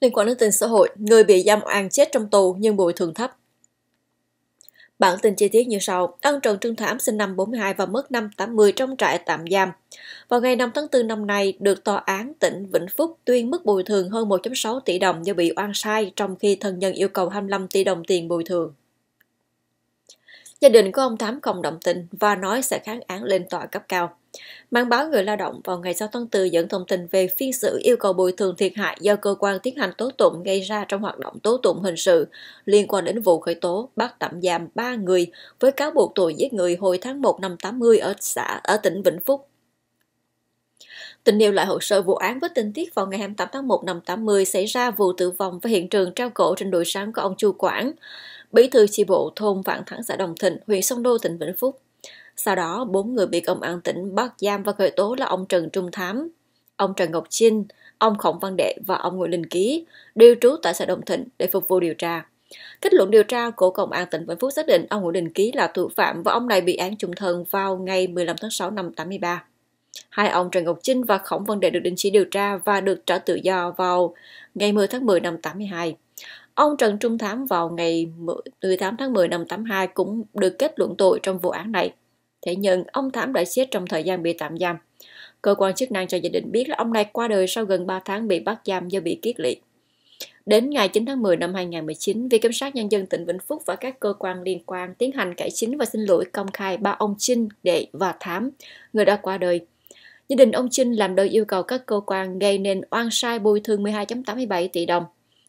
Liên quan đến tin xã hội, người bị giam oan chết trong tù nhưng bồi thường thấp. Bản tin chi tiết như sau. Ân Trần Trương Thảm sinh năm 42 và mất năm 80 trong trại tạm giam. Vào ngày 5 tháng 4 năm nay, được tòa án tỉnh Vĩnh Phúc tuyên mức bồi thường hơn 1.6 tỷ đồng do bị oan sai trong khi thân nhân yêu cầu 25 tỷ đồng tiền bồi thường. Gia đình của ông Thám không động tình và nói sẽ kháng án lên tòa cấp cao. Mang báo Người Lao động vào ngày 6 tháng 4 dẫn thông tin về phiên xử yêu cầu bồi thường thiệt hại do cơ quan tiến hành tố tụng gây ra trong hoạt động tố tụng hình sự liên quan đến vụ khởi tố bắt tạm giam 3 người với cáo buộc tội giết người hồi tháng 1 năm 80 ở xã ở tỉnh Vĩnh Phúc. Tình điều lại hồ sơ vụ án với tình tiết vào ngày 28 tháng 1 năm 80 xảy ra vụ tử vong với hiện trường trao cổ trên đồi sáng của ông Chu Quảng, bí thư chi bộ thôn Vạn Thắng xã Đồng Thịnh, huyện Sông Đô, tỉnh Vĩnh Phúc sau đó, bốn người bị công an tỉnh bắt giam và khởi tố là ông Trần Trung Thám, ông Trần Ngọc Chinh, ông Khổng Văn Đệ và ông Nguyễn Linh Ký, đều trú tại xã Đồng Thịnh để phục vụ điều tra. Kết luận điều tra của Công an tỉnh Vĩnh Phúc xác định ông Nguyễn Đình Ký là thủ phạm và ông này bị án trung thân vào ngày 15 tháng 6 năm 83. Hai ông Trần Ngọc Trinh và Khổng Văn Đệ được đình chỉ điều tra và được trả tự do vào ngày 10 tháng 10 năm 82. Ông Trần Trung Thám vào ngày 18 tháng 10 năm 82 cũng được kết luận tội trong vụ án này. Thế nhưng, ông Thảm đã chết trong thời gian bị tạm giam. Cơ quan chức năng cho gia đình biết là ông này qua đời sau gần 3 tháng bị bắt giam do bị kiết liệt. Đến ngày 9 tháng 10 năm 2019, Viện Kiểm sát Nhân dân tỉnh Vĩnh Phúc và các cơ quan liên quan tiến hành cải chính và xin lỗi công khai ba ông Trinh, Đệ và Thám, người đã qua đời. Gia đình ông Trinh làm đơn yêu cầu các cơ quan gây nên oan sai bồi thường 12.87 tỷ đồng.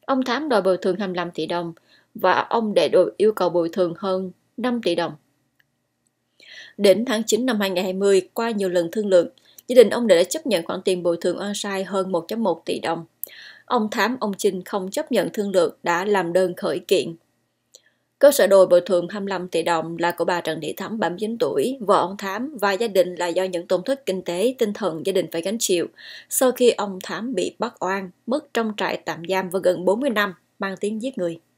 Ông Thám đòi bồi thường 25 tỷ đồng và ông Đệ đòi yêu cầu bồi thường hơn 5 tỷ đồng. Đến tháng 9 năm 2020, qua nhiều lần thương lượng, gia đình ông Đệ đã chấp nhận khoản tiền bồi thường oan sai hơn 1.1 tỷ đồng. Ông Thám, ông Trinh không chấp nhận thương lượng đã làm đơn khởi kiện. Cơ sở đồi bồi thường 25 tỷ đồng là của bà Trần Thị Thắm 79 tuổi, vợ ông Thám và gia đình là do những tổn thất kinh tế, tinh thần gia đình phải gánh chịu sau khi ông Thám bị bắt oan, mất trong trại tạm giam và gần 40 năm, mang tiếng giết người.